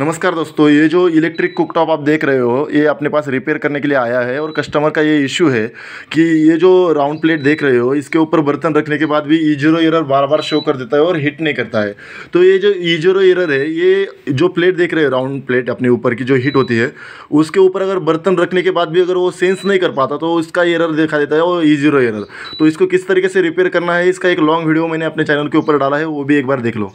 नमस्कार दोस्तों ये जो इलेक्ट्रिक कुकटॉप आप देख रहे हो ये अपने पास रिपेयर करने के लिए आया है और कस्टमर का ये इश्यू है कि ये जो राउंड प्लेट देख रहे हो इसके ऊपर बर्तन रखने के बाद भी ई जीरो एरर बार बार शो कर देता है और हिट नहीं करता है तो ये जो ई जीरो एरर है ये जो प्लेट देख रहे हो राउंड प्लेट अपने ऊपर की जो हिट होती है उसके ऊपर अगर बर्तन रखने के बाद भी अगर वो सेंस नहीं कर पाता तो उसका एरर देखा देता है वो ई जीरो एरर तो इसको किस तरीके से रिपेयर करना है इसका एक लॉन्ग वीडियो मैंने अपने चैनल के ऊपर डाला है वो भी एक बार देख लो